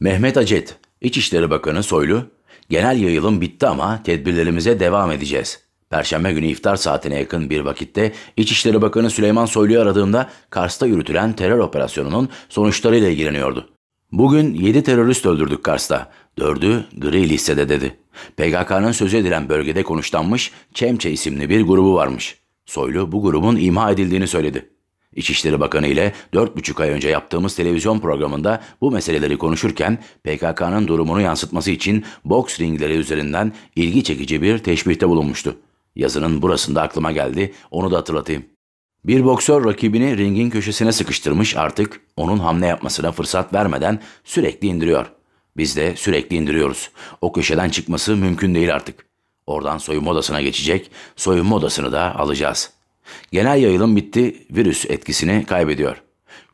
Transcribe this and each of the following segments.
Mehmet Acet, İçişleri Bakanı Soylu, genel yayılım bitti ama tedbirlerimize devam edeceğiz. Perşembe günü iftar saatine yakın bir vakitte İçişleri Bakanı Süleyman Soylu'yu aradığımda Kars'ta yürütülen terör operasyonunun sonuçlarıyla ilgileniyordu. Bugün 7 terörist öldürdük Kars'ta. Dördü gri listede dedi. PKK'nın sözü edilen bölgede konuşlanmış Çemçe isimli bir grubu varmış. Soylu bu grubun imha edildiğini söyledi. İçişleri Bakanı ile 4,5 ay önce yaptığımız televizyon programında bu meseleleri konuşurken PKK'nın durumunu yansıtması için boks ringleri üzerinden ilgi çekici bir teşbihte bulunmuştu. Yazının burasında aklıma geldi, onu da hatırlatayım. Bir boksör rakibini ringin köşesine sıkıştırmış artık onun hamle yapmasına fırsat vermeden sürekli indiriyor. Biz de sürekli indiriyoruz. O köşeden çıkması mümkün değil artık. Oradan soyunma odasına geçecek, soyunma odasını da alacağız.'' Genel yayılım bitti, virüs etkisini kaybediyor.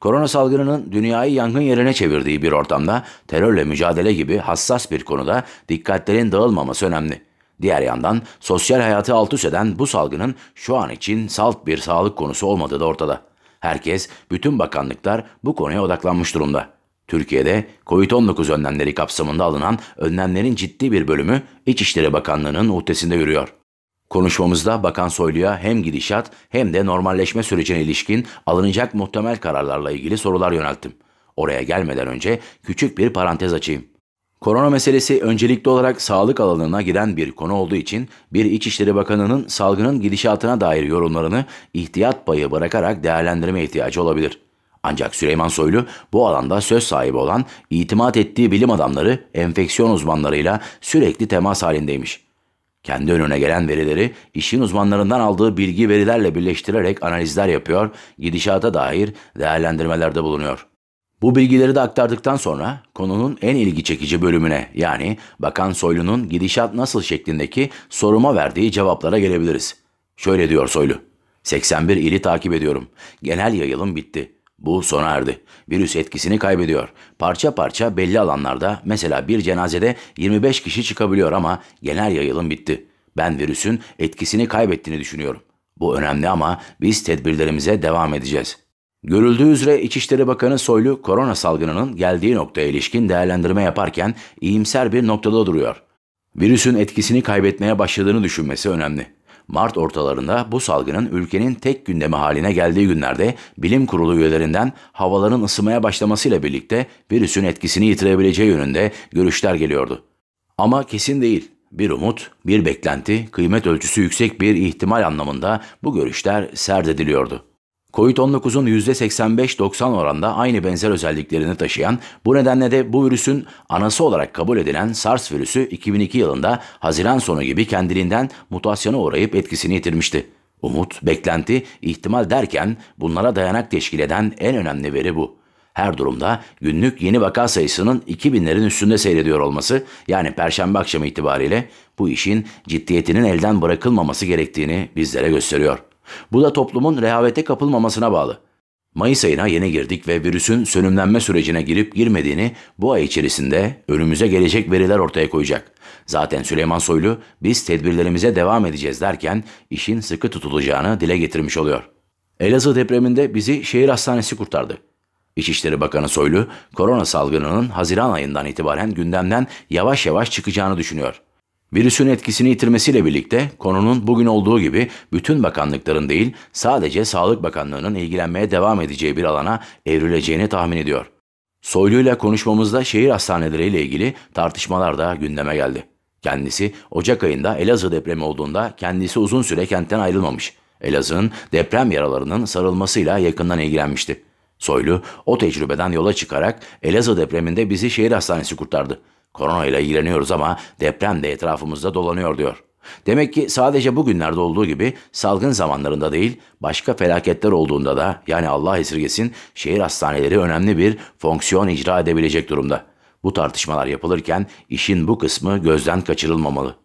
Korona salgınının dünyayı yangın yerine çevirdiği bir ortamda terörle mücadele gibi hassas bir konuda dikkatlerin dağılmaması önemli. Diğer yandan sosyal hayatı alt üst eden bu salgının şu an için salt bir sağlık konusu olmadığı da ortada. Herkes, bütün bakanlıklar bu konuya odaklanmış durumda. Türkiye'de COVID-19 önlemleri kapsamında alınan önlemlerin ciddi bir bölümü İçişleri Bakanlığı'nın uhdesinde yürüyor. Konuşmamızda Bakan Soylu'ya hem gidişat hem de normalleşme sürecine ilişkin alınacak muhtemel kararlarla ilgili sorular yönelttim. Oraya gelmeden önce küçük bir parantez açayım. Korona meselesi öncelikli olarak sağlık alanına giden bir konu olduğu için bir İçişleri Bakanı'nın salgının gidişatına dair yorumlarını ihtiyat payı bırakarak değerlendirme ihtiyacı olabilir. Ancak Süleyman Soylu bu alanda söz sahibi olan itimat ettiği bilim adamları, enfeksiyon uzmanlarıyla sürekli temas halindeymiş. Kendi önüne gelen verileri işin uzmanlarından aldığı bilgi verilerle birleştirerek analizler yapıyor, gidişata dair değerlendirmelerde bulunuyor. Bu bilgileri de aktardıktan sonra konunun en ilgi çekici bölümüne yani Bakan Soylu'nun gidişat nasıl şeklindeki soruma verdiği cevaplara gelebiliriz. Şöyle diyor Soylu. 81 ili takip ediyorum. Genel yayılım bitti. Bu sona erdi. Virüs etkisini kaybediyor. Parça parça belli alanlarda mesela bir cenazede 25 kişi çıkabiliyor ama genel yayılım bitti. Ben virüsün etkisini kaybettiğini düşünüyorum. Bu önemli ama biz tedbirlerimize devam edeceğiz. Görüldüğü üzere İçişleri Bakanı Soylu korona salgınının geldiği noktaya ilişkin değerlendirme yaparken iyimser bir noktada duruyor. Virüsün etkisini kaybetmeye başladığını düşünmesi önemli. Mart ortalarında bu salgının ülkenin tek gündemi haline geldiği günlerde bilim kurulu üyelerinden havaların ısınmaya başlamasıyla birlikte virüsün etkisini yitirebileceği yönünde görüşler geliyordu. Ama kesin değil. Bir umut, bir beklenti, kıymet ölçüsü yüksek bir ihtimal anlamında bu görüşler serdediliyordu. Covid-19'un %85-90 oranda aynı benzer özelliklerini taşıyan, bu nedenle de bu virüsün anası olarak kabul edilen SARS virüsü 2002 yılında Haziran sonu gibi kendiliğinden mutasyona uğrayıp etkisini yitirmişti. Umut, beklenti, ihtimal derken bunlara dayanak teşkil eden en önemli veri bu. Her durumda günlük yeni vaka sayısının 2000'lerin üstünde seyrediyor olması yani perşembe akşamı itibariyle bu işin ciddiyetinin elden bırakılmaması gerektiğini bizlere gösteriyor.'' Bu da toplumun rehavete kapılmamasına bağlı. Mayıs ayına yeni girdik ve virüsün sönümlenme sürecine girip girmediğini bu ay içerisinde önümüze gelecek veriler ortaya koyacak. Zaten Süleyman Soylu biz tedbirlerimize devam edeceğiz derken işin sıkı tutulacağını dile getirmiş oluyor. Elazığ depreminde bizi şehir hastanesi kurtardı. İçişleri Bakanı Soylu korona salgınının Haziran ayından itibaren gündemden yavaş yavaş çıkacağını düşünüyor. Virüsün etkisini yitirmesiyle birlikte konunun bugün olduğu gibi bütün bakanlıkların değil sadece Sağlık Bakanlığı'nın ilgilenmeye devam edeceği bir alana evrileceğini tahmin ediyor. Soylu ile konuşmamızda şehir hastaneleriyle ilgili tartışmalar da gündeme geldi. Kendisi Ocak ayında Elazığ depremi olduğunda kendisi uzun süre kentten ayrılmamış. Elazığ'ın deprem yaralarının sarılmasıyla yakından ilgilenmişti. Soylu o tecrübeden yola çıkarak Elazığ depreminde bizi şehir hastanesi kurtardı. Korona ile ilgileniyoruz ama deprem de etrafımızda dolanıyor diyor. Demek ki sadece bugünlerde olduğu gibi salgın zamanlarında değil, başka felaketler olduğunda da yani Allah esirgesin şehir hastaneleri önemli bir fonksiyon icra edebilecek durumda. Bu tartışmalar yapılırken işin bu kısmı gözden kaçırılmamalı.